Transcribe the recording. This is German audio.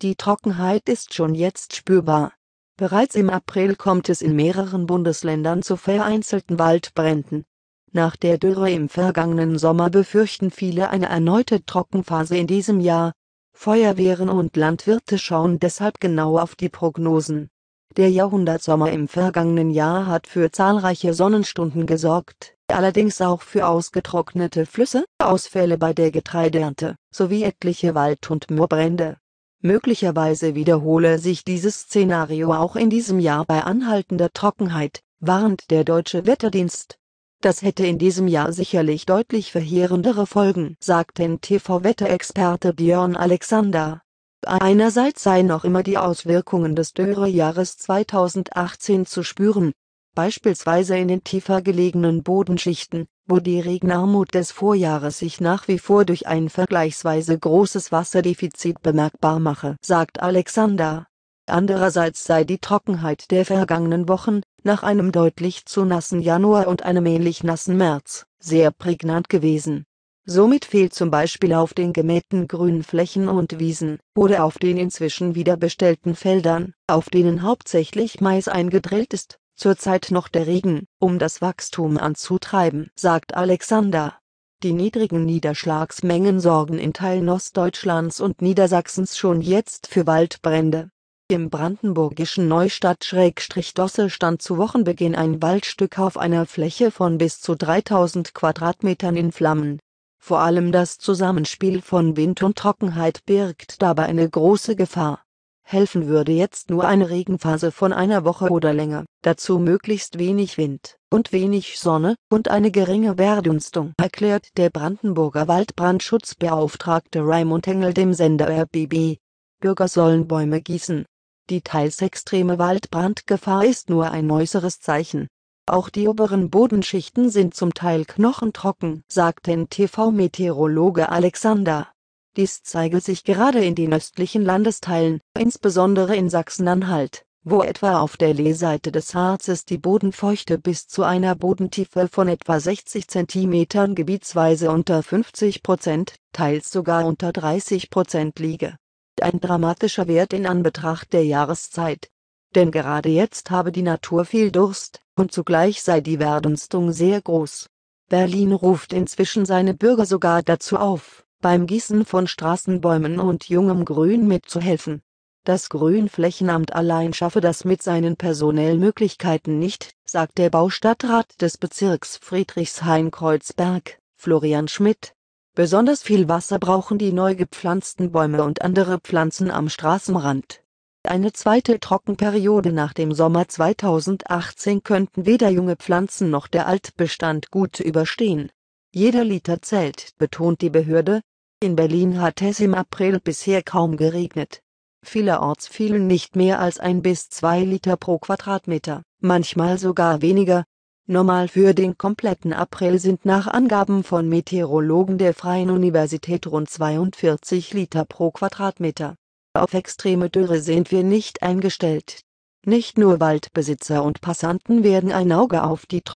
Die Trockenheit ist schon jetzt spürbar. Bereits im April kommt es in mehreren Bundesländern zu vereinzelten Waldbränden. Nach der Dürre im vergangenen Sommer befürchten viele eine erneute Trockenphase in diesem Jahr. Feuerwehren und Landwirte schauen deshalb genau auf die Prognosen. Der Jahrhundertsommer im vergangenen Jahr hat für zahlreiche Sonnenstunden gesorgt, allerdings auch für ausgetrocknete Flüsse, Ausfälle bei der Getreideernte, sowie etliche Wald- und Moorbrände. Möglicherweise wiederhole sich dieses Szenario auch in diesem Jahr bei anhaltender Trockenheit, warnt der deutsche Wetterdienst. Das hätte in diesem Jahr sicherlich deutlich verheerendere Folgen, sagt den TV-Wetterexperte Björn Alexander. Einerseits sei noch immer die Auswirkungen des Dürrejahres 2018 zu spüren, beispielsweise in den tiefer gelegenen Bodenschichten, wo die Regenarmut des Vorjahres sich nach wie vor durch ein vergleichsweise großes Wasserdefizit bemerkbar mache, sagt Alexander. Andererseits sei die Trockenheit der vergangenen Wochen, nach einem deutlich zu nassen Januar und einem ähnlich nassen März, sehr prägnant gewesen. Somit fehlt zum Beispiel auf den gemähten grünen Flächen und Wiesen, oder auf den inzwischen wieder bestellten Feldern, auf denen hauptsächlich Mais eingedrillt ist, zurzeit noch der Regen, um das Wachstum anzutreiben, sagt Alexander. Die niedrigen Niederschlagsmengen sorgen in Teilen Ostdeutschlands und Niedersachsens schon jetzt für Waldbrände. Im brandenburgischen Neustadt-Dosse stand zu Wochenbeginn ein Waldstück auf einer Fläche von bis zu 3000 Quadratmetern in Flammen. Vor allem das Zusammenspiel von Wind und Trockenheit birgt dabei eine große Gefahr helfen würde jetzt nur eine Regenphase von einer Woche oder länger, dazu möglichst wenig Wind und wenig Sonne und eine geringe Werdunstung, erklärt der Brandenburger Waldbrandschutzbeauftragte Raimund Engel dem Sender RBB. Bürger sollen Bäume gießen. Die teils extreme Waldbrandgefahr ist nur ein äußeres Zeichen. Auch die oberen Bodenschichten sind zum Teil knochentrocken, sagte TV-Meteorologe Alexander dies zeige sich gerade in den östlichen Landesteilen, insbesondere in Sachsen-Anhalt, wo etwa auf der Lehseite des Harzes die Bodenfeuchte bis zu einer Bodentiefe von etwa 60 cm gebietsweise unter 50 Prozent, teils sogar unter 30 Prozent liege. Ein dramatischer Wert in Anbetracht der Jahreszeit. Denn gerade jetzt habe die Natur viel Durst, und zugleich sei die Werdenstung sehr groß. Berlin ruft inzwischen seine Bürger sogar dazu auf, beim Gießen von Straßenbäumen und jungem Grün mitzuhelfen. Das Grünflächenamt allein schaffe das mit seinen personellen Möglichkeiten nicht, sagt der Baustadtrat des Bezirks Friedrichshain-Kreuzberg, Florian Schmidt. Besonders viel Wasser brauchen die neu gepflanzten Bäume und andere Pflanzen am Straßenrand. Eine zweite Trockenperiode nach dem Sommer 2018 könnten weder junge Pflanzen noch der Altbestand gut überstehen jeder Liter zählt, betont die Behörde. In Berlin hat es im April bisher kaum geregnet. Vielerorts fielen nicht mehr als ein bis zwei Liter pro Quadratmeter, manchmal sogar weniger. Normal für den kompletten April sind nach Angaben von Meteorologen der Freien Universität rund 42 Liter pro Quadratmeter. Auf extreme Dürre sind wir nicht eingestellt. Nicht nur Waldbesitzer und Passanten werden ein Auge auf die